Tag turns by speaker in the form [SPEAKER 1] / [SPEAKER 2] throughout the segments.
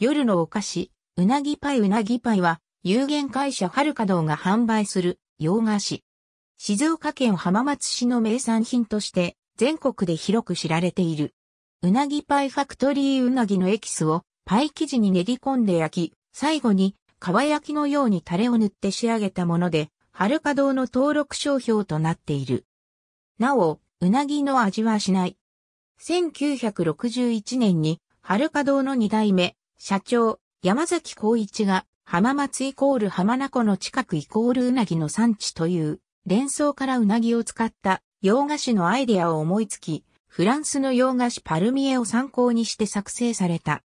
[SPEAKER 1] 夜のお菓子、うなぎパイうなぎパイは、有限会社はるか堂が販売する洋菓子。静岡県浜松市の名産品として、全国で広く知られている。うなぎパイファクトリーうなぎのエキスをパイ生地に練り込んで焼き、最後にかば焼きのようにタレを塗って仕上げたもので、はるか堂の登録商標となっている。なお、うなぎの味はしない。1961年に、はるか堂の2代目、社長、山崎光一が、浜松イコール浜名湖の近くイコールうなぎの産地という連想からうなぎを使った洋菓子のアイデアを思いつき、フランスの洋菓子パルミエを参考にして作成された。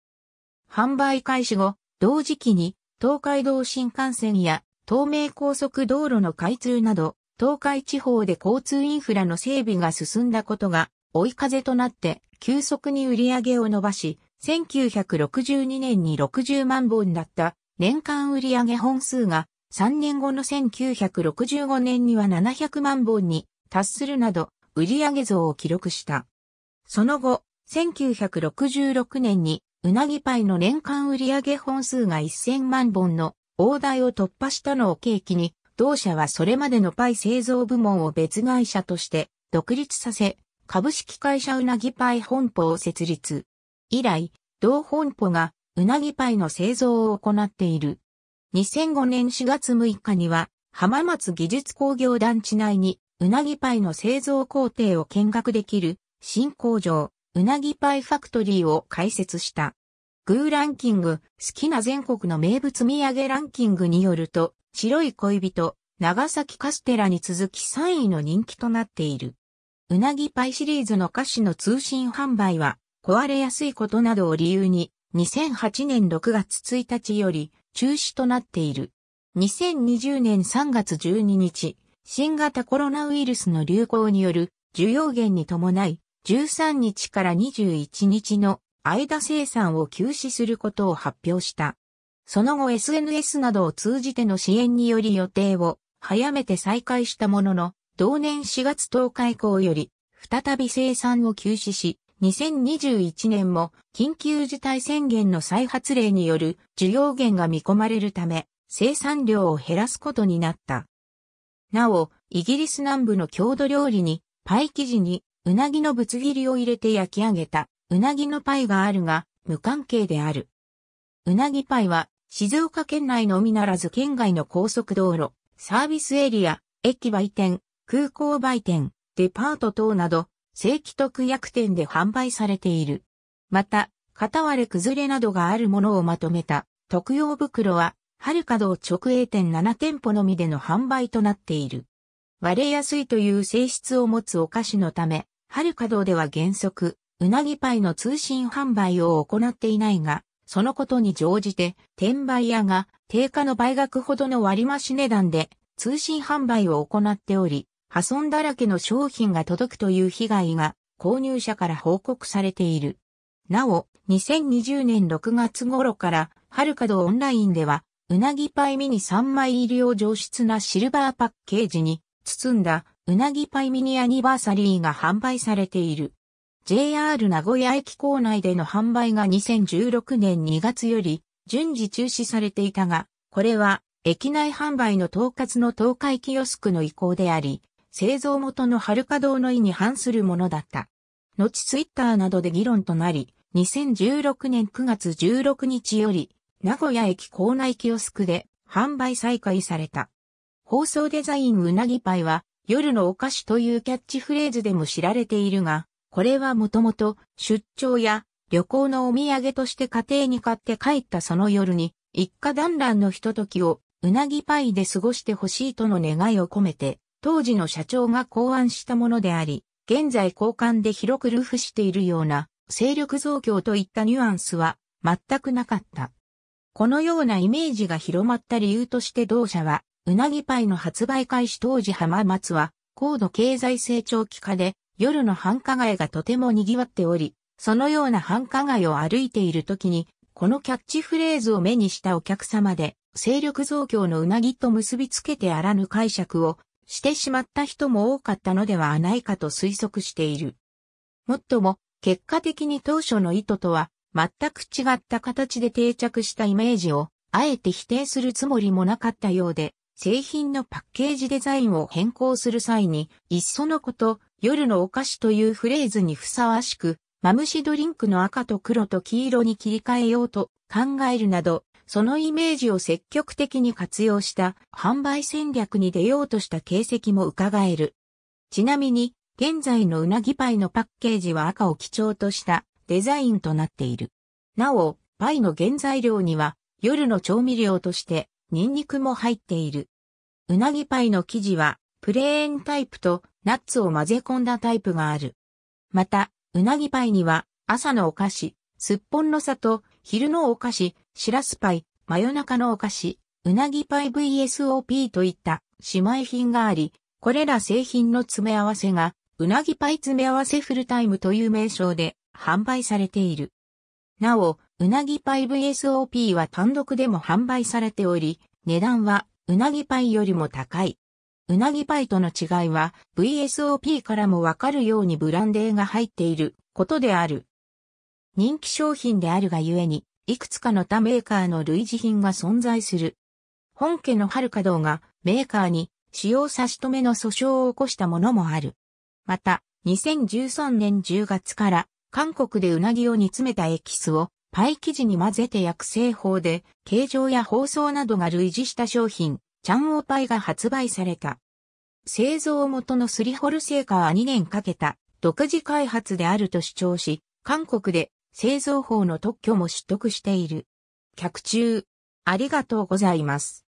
[SPEAKER 1] 販売開始後、同時期に東海道新幹線や東名高速道路の開通など、東海地方で交通インフラの整備が進んだことが追い風となって急速に売り上げを伸ばし、1962年に60万本だった年間売上本数が3年後の1965年には700万本に達するなど売上増を記録した。その後、1966年にうなぎパイの年間売上本数が1000万本の大台を突破したのを契機に、同社はそれまでのパイ製造部門を別会社として独立させ、株式会社うなぎパイ本舗を設立。以来、同本舗がうなぎパイの製造を行っている。2005年4月6日には、浜松技術工業団地内に、うなぎパイの製造工程を見学できる、新工場、うなぎパイファクトリーを開設した。グーランキング、好きな全国の名物土産ランキングによると、白い恋人、長崎カステラに続き3位の人気となっている。うなぎパイシリーズの菓子の通信販売は、壊れやすいことなどを理由に、2008年6月1日より中止となっている。2020年3月12日、新型コロナウイルスの流行による需要減に伴い、13日から21日の間生産を休止することを発表した。その後 SNS などを通じての支援により予定を早めて再開したものの、同年4月10日以降より、再び生産を休止し、2021年も緊急事態宣言の再発令による需要減が見込まれるため生産量を減らすことになった。なお、イギリス南部の郷土料理にパイ生地にうなぎのぶつ切りを入れて焼き上げたうなぎのパイがあるが無関係である。うなぎパイは静岡県内のみならず県外の高速道路、サービスエリア、駅売店、空港売店、デパート等など正規特約店で販売されている。また、片割れ崩れなどがあるものをまとめた特用袋は、春稼働直営店7店舗のみでの販売となっている。割れやすいという性質を持つお菓子のため、春稼働では原則、うなぎパイの通信販売を行っていないが、そのことに乗じて、転売屋が定価の倍額ほどの割増値段で通信販売を行っており、破損だらけの商品が届くという被害が購入者から報告されている。なお、2020年6月頃から、はるかどオンラインでは、うなぎパイミニ3枚入りを上質なシルバーパッケージに包んだうなぎパイミニアニバーサリーが販売されている。JR 名古屋駅構内での販売が2016年2月より順次中止されていたが、これは駅内販売の統括の東海キヨスクの移行であり、製造元の春稼堂の意に反するものだった。後ツイッターなどで議論となり、2016年9月16日より、名古屋駅構内キオスクで販売再開された。放送デザインうなぎパイは、夜のお菓子というキャッチフレーズでも知られているが、これはもともと出張や旅行のお土産として家庭に買って帰ったその夜に、一家団らんのひとときをうなぎパイで過ごしてほしいとの願いを込めて当時の社長が考案したものであり、現在交換で広くルーフしているような勢力増強といったニュアンスは全くなかった。このようなイメージが広まった理由として同社は、うなぎパイの発売開始当時浜松は高度経済成長期下で夜の繁華街がとても賑わっており、そのような繁華街を歩いている時に、このキャッチフレーズを目にしたお客様で、勢力増強のうなぎと結びつけてあらぬ解釈をしてしまった人も多かったのではないかと推測している。もっとも、結果的に当初の意図とは全く違った形で定着したイメージを、あえて否定するつもりもなかったようで、製品のパッケージデザインを変更する際に、いっそのこと、夜のお菓子というフレーズにふさわしく、マムシドリンクの赤と黒と黄色に切り替えようと考えるなど、そのイメージを積極的に活用した販売戦略に出ようとした形跡も伺える。ちなみに、現在のうなぎパイのパッケージは赤を基調としたデザインとなっている。なお、パイの原材料には夜の調味料としてニンニクも入っている。うなぎパイの生地はプレーンタイプとナッツを混ぜ込んだタイプがある。また、うなぎパイには朝のお菓子、すっぽんの里、昼のお菓子、シラスパイ、真夜中のお菓子、うなぎパイ VSOP といった姉妹品があり、これら製品の詰め合わせが、うなぎパイ詰め合わせフルタイムという名称で販売されている。なお、うなぎパイ VSOP は単独でも販売されており、値段はうなぎパイよりも高い。うなぎパイとの違いは VSOP からもわかるようにブランデーが入っていることである。人気商品であるがゆえにいくつかの他メーカーの類似品が存在する。本家の春稼働がメーカーに使用差し止めの訴訟を起こしたものもある。また、2013年10月から韓国でうなぎを煮詰めたエキスをパイ生地に混ぜて薬製法で形状や包装などが類似した商品、チャンオパイが発売された。製造元のスリホル製菓は2年かけた独自開発であると主張し、韓国で製造法の特許も取得している。客中、ありがとうございます。